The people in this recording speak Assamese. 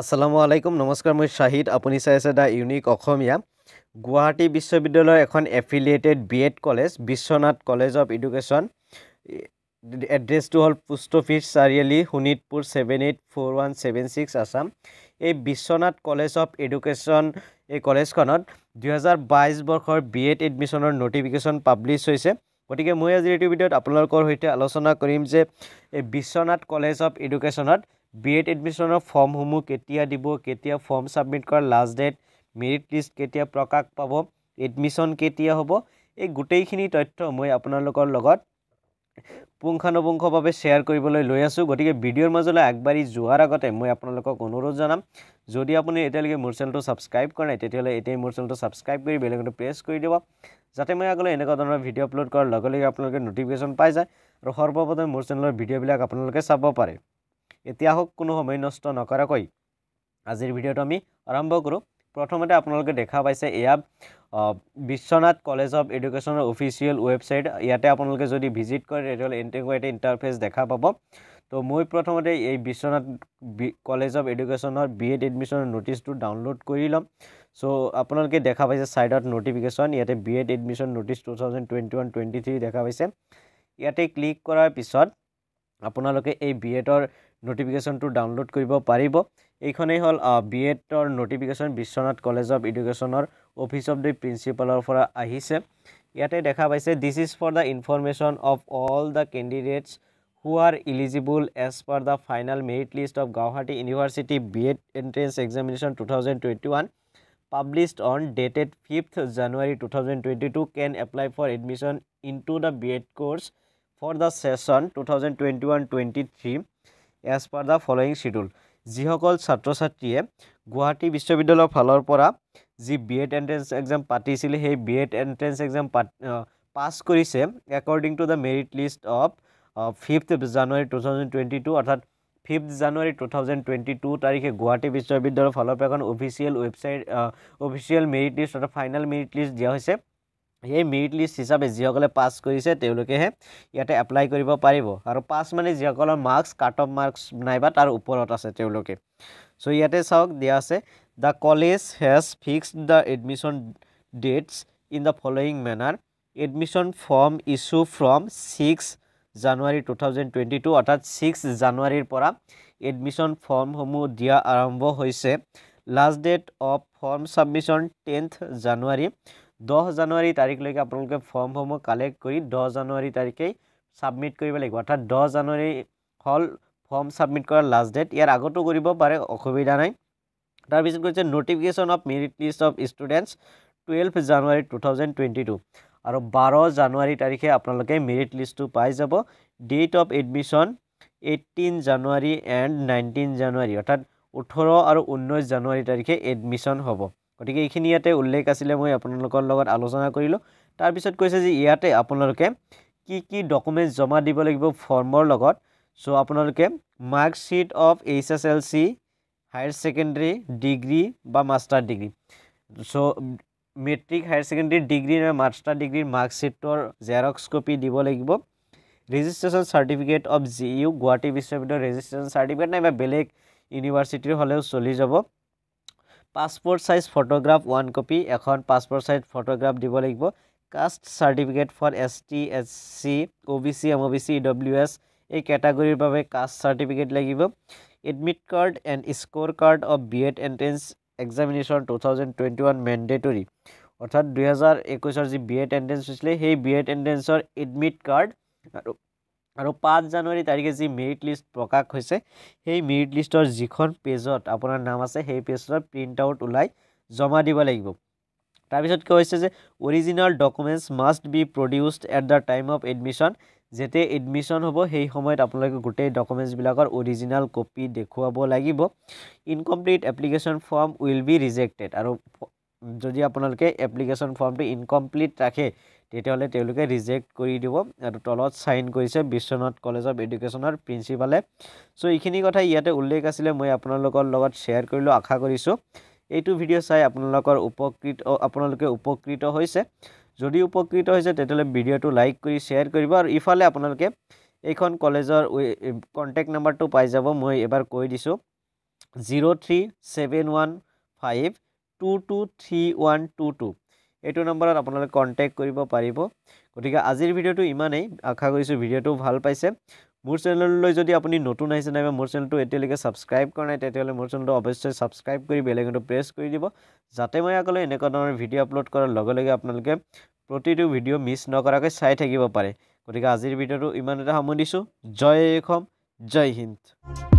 আসসালামু আলাইকুম নমস্কাৰ মই শাহিদ আপুনি চাই আছে দ্য ইউনিক অসমীয়া গুৱাহাটী বিশ্ববিদ্যালয়ৰ এখন affiliated B Ed college Biswanath college of education এড্ৰেছটো হ'ল post office Chariali Sonitpur seven eight four one seven six Assam এই বিশ্বনাথ কলেজ অফ এডুকেশ্যন এই কলেজখনত দুহেজাৰ বাইছ বৰ্ষৰ বি এড এডমিশ্যনৰ ন'টিফিকেশ্যন পাব্লিছ হৈছে গতিকে মই আজিৰ এইটো ভিডিঅ'ত আপোনালোকৰ সৈতে আলোচনা কৰিম যে এই বিশ্বনাথ কলেজ অফ এডুকেশ্যনত বিএড এডমিশ্যনৰ ফৰ্মসমূহ কেতিয়া দিব কেতিয়া ফৰ্ম ছাবমিট কৰা লাষ্ট ডেট মেৰিট লিষ্ট কেতিয়া প্ৰকাশ পাব এডমিশ্যন কেতিয়া হ'ব এই গোটেইখিনি তথ্য মই আপোনালোকৰ লগত পুংখানুপুংখভাৱে শ্বেয়াৰ কৰিবলৈ লৈ আছোঁ গতিকে ভিডিঅ'ৰ মাজলৈ আগবাঢ়ি যোৱাৰ আগতে মই আপোনালোকক অনুৰোধ জনাম যদি আপুনি এতিয়ালৈকে মোৰ চেনেলটো ছাবস্ক্ৰাইব কৰা নাই তেতিয়াহ'লে এতিয়াই মোৰ চেনেলটো ছাবস্ক্ৰাইব কৰি বেলেগতো প্ৰেছ কৰি দিব যাতে মই আগলৈ এনেকুৱা ধৰণৰ ভিডিঅ' আপলোড কৰাৰ লগে লগে আপোনালোকে ন'টিফিকেশ্যন পাই যায় আৰু সৰ্বপ্ৰথমে মোৰ চেনেলৰ ভিডিঅ'বিলাক আপোনালোকে চাব পাৰে এতিয়া হওক কোনো সময় নষ্ট নকৰাকৈ আজিৰ ভিডিঅ'টো আমি আৰম্ভ কৰোঁ প্ৰথমতে আপোনালোকে দেখা পাইছে এয়া বিশ্বনাথ কলেজ অফ এডুকেশ্যনৰ অফিচিয়েল ৱেবছাইট ইয়াতে আপোনালোকে যদি ভিজিট কৰে তেতিয়াহ'লে ইণ্টিগ্ৰেটেড ইণ্টাৰফেচ দেখা পাব তো মই প্ৰথমতে এই বিশ্বনাথ কলেজ অফ এডুকেশ্যনৰ বি এড এডমিশ্যনৰ ন'টিচটো ডাউনলোড কৰি ল'ম চ' আপোনালোকে দেখা পাইছে ছাইডত ন'টিফিকেশ্যন ইয়াতে B Ed admission notice two thousand twenty one twenty three দেখা পাইছে ইয়াতে ক্লিক কৰাৰ পিছত আপোনালোকে এই বি এডৰ নটিফিকেশ্যনটো ডাউনলোড কৰিব পাৰিব এইখনেই হ'ল বি এডৰ নটিফিকেশ্যন বিশ্বনাথ কলেজ অফ এডুকেশ্যনৰ অফিচ অফ দি প্ৰিঞ্চিপালৰ পৰা আহিছে ইয়াতে দেখা পাইছে this is for the information of all the candidates who are eligible as per the final merit list of Guwahati university B Ed entrance examination two thousand twenty one published on dated fifth January two thousand twenty two can apply for admission in to the B Ed course for the session two thousand twenty one twenty three as per the following schedule যিসকল ছাত্ৰ ছাত্ৰীয়ে গুৱাহাটী বিশ্ববিদ্যালয়ৰ ফালৰ পৰা যি বি এড এণ্ট্ৰেঞ্চ এক্সাম পাতিছিলে সেই বি এড এণ্ট্ৰেঞ্চ এক্সাম পাত পাছ কৰিছে according to the merit list of fifth January two thousand twenty two অৰ্থাৎ fifth January two thousand twenty two তাৰিখে গুৱাহাটী বিশ্ববিদ্যালয়ৰ ফালৰ পৰা এখন official website official merit list অৰ্থাৎ ফাইনেল মেৰিট লিষ্ট দিয়া হৈছে সেই মেৰিট লিষ্ট হিচাপে যিসকলে পাছ কৰিছে তেওঁলোকেহে ইয়াতে এপ্লাই কৰিব পাৰিব আৰু পাছ মানে যিসকলৰ মাৰ্কছ কাট অফ মাৰ্কছ নাইবা তাৰ ওপৰত আছে তেওঁলোকে চ' ইয়াতে চাওক দিয়া আছে the college has fixed the admission dates in the following manner admission form issue from six January two thousand twenty two অৰ্থাৎ ছিক্স জানুৱাৰীৰ পৰা এডমিশ্যন ফৰ্মসমূহ দিয়া আৰম্ভ হৈছে last date of form submission tenth January দহ জানুৱাৰী তাৰিখলৈকে আপোনালোকে ফৰ্মসমূহ কালেক্ট কৰি দহ জানুৱাৰী তাৰিখেই ছাবমিট কৰিব লাগিব অৰ্থাৎ দহ জানুৱাৰী হ'ল ফৰ্ম ছাবমিট কৰাৰ লাষ্ট ডেট ইয়াৰ আগতো কৰিব পাৰে অসুবিধা নাই তাৰপিছত কৈছে notification of merit list of students twelve January two thousand twenty two আৰু বাৰ জানুৱাৰী তাৰিখে আপোনালোকে মেৰিট লিষ্টটো পাই যাব date of admission eighteen January and nineteen January অৰ্থাৎ ওঠৰ আৰু ঊনৈছ জানুৱাৰী তাৰিখে এডমিশ্যন হ'ব গতিকে এইখিনি ইয়াতে উল্লেখ আছিলে মই আপোনালোকৰ লগত আলোচনা কৰিলোঁ তাৰপিছত কৈছে যে ইয়াতে আপোনালোকে কি কি ডকুমেণ্টছ জমা দিব লাগিব ফৰ্মৰ লগত চ' আপোনালোকে marksheet of H S L C higher secondary degree বা master degree so' matric higher secondary degree নাই মাষ্টাৰ ডিগ্ৰীৰ মাৰ্কশ্বীটৰ জেৰক্স কপি দিব লাগিব registration certificate of G U Guwahati বিশ্ববিদ্যালয়ৰ ৰেজিষ্ট্ৰেশ্যন চাৰ্টিফিকেট নাইবা বেলেগ ইউনিভাৰ্চিটিৰ হ'লেও চলি যাব passport size photograph one copy এখন পাছপ'ৰ্ট চাইজ ফটোগ্ৰাফ দিব লাগিব caste certificate for S T S C O' B C M O' B C W S এই কেটাগৰীৰ বাবে কাষ্ট চাৰ্টিফিকেট লাগিব admit card and score card of B Ed entrance examination two thousand twenty one mandatory অৰ্থাৎ দুহেজাৰ একৈছৰ যি বি এড এণ্ট্ৰেঞ্চ হৈছিলে সেই বি এড এণ্ট্ৰেঞ্চৰ এডমিট কাৰ্ড আৰু আৰু পাঁচ জানুৱাৰী তাৰিখে যি মেৰিট লিষ্ট প্ৰকাশ হৈছে সেই মেৰিট লিষ্টৰ যিখন পেজত আপোনাৰ নাম আছে সেই পেজত প্ৰিণ্ট আউট ওলাই জমা দিব লাগিব তাৰপিছত কি হৈছে যে original documents must be produced at the time of admission যেতিয়া এডমিশ্যন হ'ব সেই সময়ত আপোনালোকে গোটেই ডকুমেণ্টছবিলাকৰ অৰিজিনেল কপি দেখুৱাব লাগিব incomplete application form will be rejected আৰু যদি আপোনালোকে এপ্লিকেশ্যন ফৰ্মটো ইনকমপ্লিট ৰাখে তেতিয়াহ'লে তেওঁলোকে ৰিজেক্ট কৰি দিব আৰু তলত চাইন কৰিছে বিশ্বনাথ কলেজ অফ এডুকেশ্যনৰ প্ৰিন্সিপালে চ' এইখিনি কথা ইয়াতে উল্লেখ আছিলে মই আপোনালোকৰ লগত শ্বেয়াৰ কৰিলোঁ আশা কৰিছোঁ এইটো ভিডিঅ' চাই আপোনালোকৰ উপকৃত আপোনালোকে উপকৃত হৈছে যদি উপকৃত হৈছে তেতিয়াহ'লে ভিডিঅ'টো লাইক কৰি শ্বেয়াৰ কৰিব আৰু ইফালে আপোনালোকে এইখন কলেজৰ কণ্টেক্ট নাম্বাৰটো পাই যাব মই এবাৰ কৈ দিছোঁ zero' three seven one five two two three one two two এইটো নম্বৰত আপোনালোকে কণ্টেক্ট কৰিব পাৰিব গতিকে আজিৰ ভিডিঅ'টো ইমানেই আশা কৰিছোঁ ভিডিঅ'টো ভাল পাইছে মোৰ চেনেললৈ যদি আপুনি নতুন আহিছে নাইবা মোৰ চেনেলটো এতিয়ালৈকে ছাবস্ক্ৰাইব কৰা নাই তেতিয়াহ'লে মোৰ চেনেলটো অৱশ্যে ছাবস্ক্ৰাইব কৰি বেলেগ এটা প্ৰেছ কৰি দিব যাতে মই আগলৈ এনেকুৱা ধৰণৰ ভিডিঅ' আপলোড কৰাৰ লগে লগে আপোনালোকে প্ৰতিটো ভিডিঅ' মিছ নকৰাকৈ চাই থাকিব পাৰে গতিকে আজিৰ ভিডিঅ'টো ইমানতে সামৰি দিছোঁ জয় অসম জয় হিন্দ